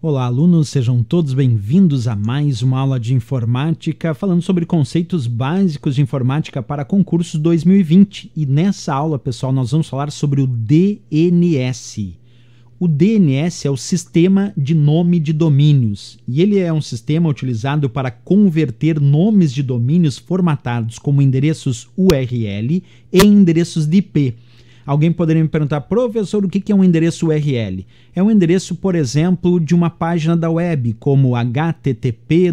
Olá, alunos, sejam todos bem-vindos a mais uma aula de informática, falando sobre conceitos básicos de informática para concursos 2020. E nessa aula, pessoal, nós vamos falar sobre o DNS. O DNS é o Sistema de Nome de Domínios, e ele é um sistema utilizado para converter nomes de domínios formatados como endereços URL em endereços de IP Alguém poderia me perguntar, professor, o que é um endereço URL? É um endereço, por exemplo, de uma página da web, como http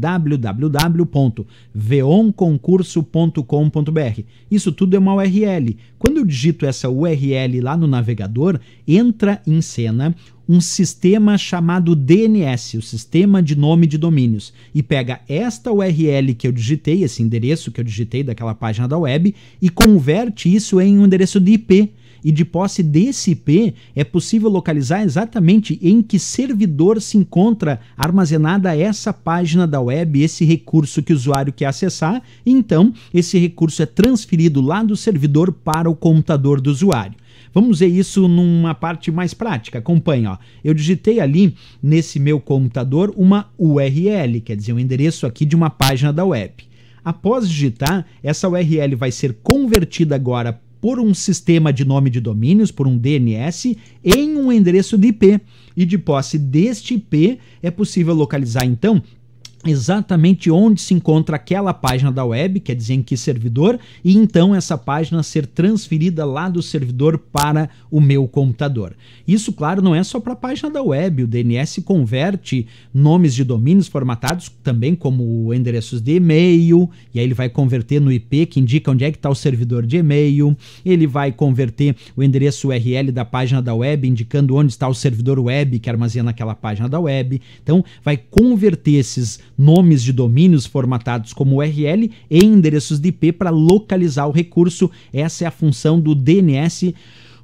www.veonconcurso.com.br. Isso tudo é uma URL. Quando eu digito essa URL lá no navegador, entra em cena um sistema chamado DNS, o Sistema de Nome de Domínios, e pega esta URL que eu digitei, esse endereço que eu digitei daquela página da web, e converte isso em um endereço de IP e de posse desse IP é possível localizar exatamente em que servidor se encontra armazenada essa página da web, esse recurso que o usuário quer acessar, então esse recurso é transferido lá do servidor para o computador do usuário. Vamos ver isso numa parte mais prática. Acompanha, ó. Eu digitei ali nesse meu computador uma URL, quer dizer, um endereço aqui de uma página da web. Após digitar, essa URL vai ser convertida agora por um sistema de nome de domínios, por um DNS, em um endereço de IP. E de posse deste IP é possível localizar então exatamente onde se encontra aquela página da web, quer dizer em que servidor, e então essa página ser transferida lá do servidor para o meu computador. Isso, claro, não é só para a página da web, o DNS converte nomes de domínios formatados também como endereços de e-mail, e aí ele vai converter no IP que indica onde é que está o servidor de e-mail, ele vai converter o endereço URL da página da web, indicando onde está o servidor web que armazena aquela página da web, então vai converter esses nomes de domínios formatados como URL e endereços de IP para localizar o recurso. Essa é a função do DNS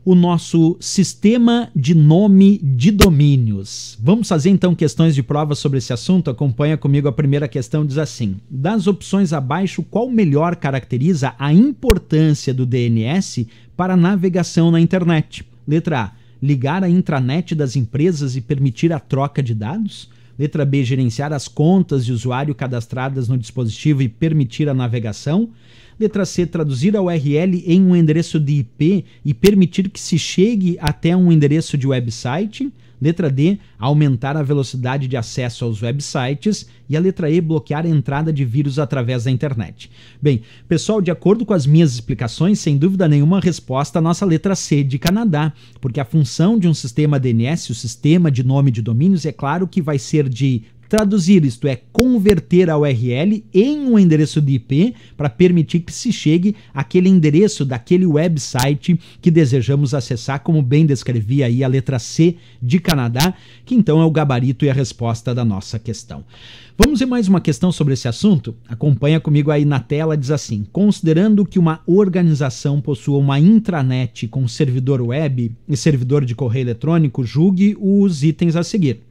o nosso sistema de nome de domínios. Vamos fazer então questões de prova sobre esse assunto? Acompanha comigo a primeira questão, diz assim: Das opções abaixo, qual melhor caracteriza a importância do DNS para navegação na internet? Letra A: ligar a intranet das empresas e permitir a troca de dados. Letra B, gerenciar as contas de usuário cadastradas no dispositivo e permitir a navegação. Letra C, traduzir a URL em um endereço de IP e permitir que se chegue até um endereço de website. Letra D, aumentar a velocidade de acesso aos websites. E a letra E, bloquear a entrada de vírus através da internet. Bem, pessoal, de acordo com as minhas explicações, sem dúvida nenhuma, a resposta é a nossa letra C de Canadá, porque a função de um sistema DNS, o sistema de nome de domínios, é claro que vai ser de Traduzir isto é converter a URL em um endereço de IP para permitir que se chegue àquele endereço daquele website que desejamos acessar, como bem descrevia aí a letra C de Canadá, que então é o gabarito e a resposta da nossa questão. Vamos ver mais uma questão sobre esse assunto? Acompanha comigo aí na tela, diz assim: considerando que uma organização possua uma intranet com servidor web e servidor de correio eletrônico, julgue os itens a seguir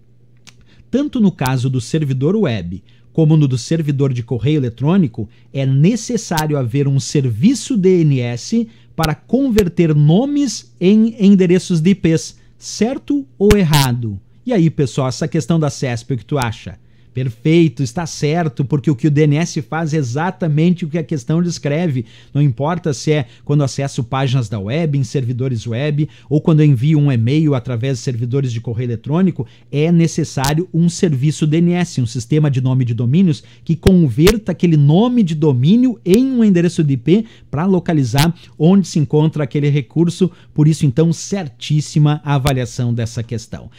tanto no caso do servidor web como no do servidor de correio eletrônico, é necessário haver um serviço DNS para converter nomes em endereços de IPs, certo ou errado? E aí, pessoal, essa questão da CESP, o que tu acha? Perfeito, está certo, porque o que o DNS faz é exatamente o que a questão descreve. Não importa se é quando acesso páginas da web, em servidores web, ou quando envio um e-mail através de servidores de correio eletrônico, é necessário um serviço DNS, um sistema de nome de domínios, que converta aquele nome de domínio em um endereço de IP para localizar onde se encontra aquele recurso. Por isso, então, certíssima a avaliação dessa questão.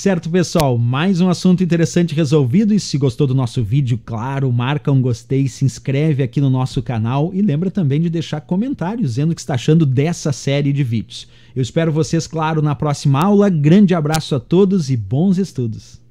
Certo, pessoal, mais um assunto interessante resolvido. E se gostou do nosso vídeo, claro, marca um gostei, se inscreve aqui no nosso canal e lembra também de deixar comentários dizendo o que está achando dessa série de vídeos. Eu espero vocês, claro, na próxima aula. Grande abraço a todos e bons estudos!